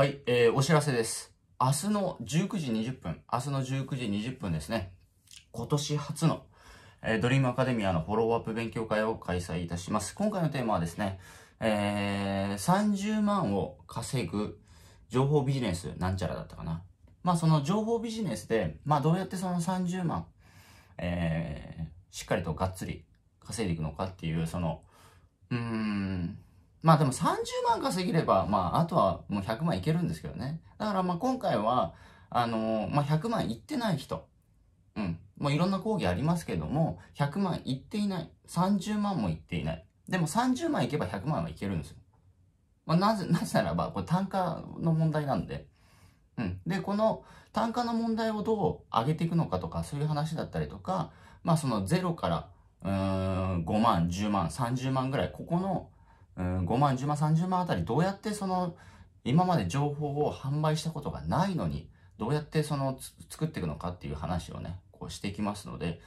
はい、えー、お知らせです。明日の19時20分、明日の19時20分ですね、今年初の、えー、ドリームアカデミアのフォローアップ勉強会を開催いたします。今回のテーマはですね、えー、30万を稼ぐ情報ビジネスなんちゃらだったかな。まあその情報ビジネスで、まあどうやってその30万、えー、しっかりとがっつり稼いでいくのかっていう、その、うーん、まあでも30万稼げれば、まああとはもう100万いけるんですけどね。だからまあ今回は、あのー、まあ100万いってない人。うん。まあいろんな講義ありますけども、100万いっていない。30万もいっていない。でも30万いけば100万はいけるんですよ。まあなぜ、なぜならば、これ単価の問題なんで。うん。で、この単価の問題をどう上げていくのかとか、そういう話だったりとか、まあその0から、うん、5万、10万、30万ぐらい、ここのうん、5万、10万、30万あたりどうやってその、今まで情報を販売したことがないのに、どうやってその作っていくのかっていう話をね、こうしていきますので、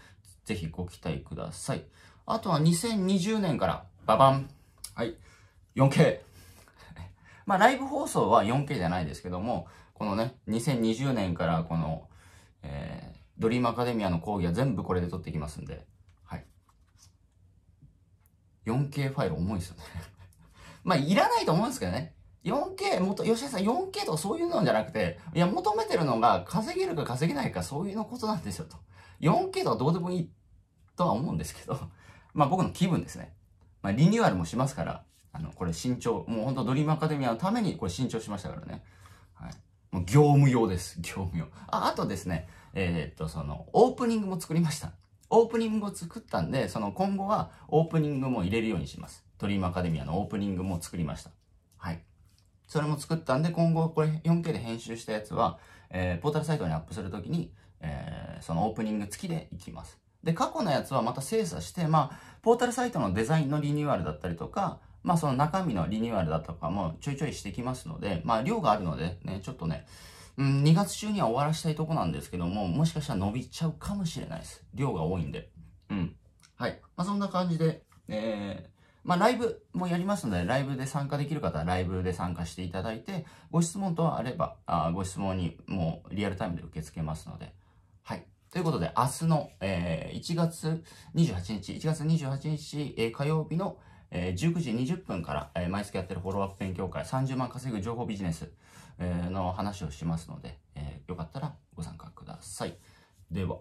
ぜひご期待ください。あとは2020年から、ババンはい、4K! まあ、ライブ放送は 4K じゃないですけども、このね、2020年からこの、えー、ドリームアカデミアの講義は全部これで撮っていきますんで、はい。4K ファイル重いですよねまあ、いらないと思うんですけどね。4K、もと、吉田さん 4K とかそういうのじゃなくて、いや、求めてるのが稼げるか稼げないかそういうのことなんですよと。4K とかどうでもいいとは思うんですけど、まあ僕の気分ですね。まあリニューアルもしますから、あの、これ新調、もうほんとドリームアカデミアのためにこれ新調しましたからね。はい。もう業務用です。業務用。あ、あとですね、えー、っと、その、オープニングも作りました。オープニングを作ったんで、その今後はオープニングも入れるようにします。ドリームアカデミアのオープニングも作りました。はい。それも作ったんで、今後これ 4K で編集したやつは、えー、ポータルサイトにアップするときに、えー、そのオープニング付きでいきます。で、過去のやつはまた精査して、まあ、ポータルサイトのデザインのリニューアルだったりとか、まあ、その中身のリニューアルだとかもちょいちょいしてきますので、まあ、量があるので、ね、ちょっとね、うん、2月中には終わらしたいとこなんですけども、もしかしたら伸びちゃうかもしれないです。量が多いんで。うん。はい。まあ、そんな感じで、えー、まあ、ライブもやりますので、ライブで参加できる方はライブで参加していただいて、ご質問とあれば、あご質問にもうリアルタイムで受け付けますので。はい。ということで、明日の、えー、1月28日、1月28日、えー、火曜日の、えー、19時20分から、えー、毎月やってるフォローアップ勉強会、30万稼ぐ情報ビジネス、えー、の話をしますので、えー、よかったらご参加ください。では。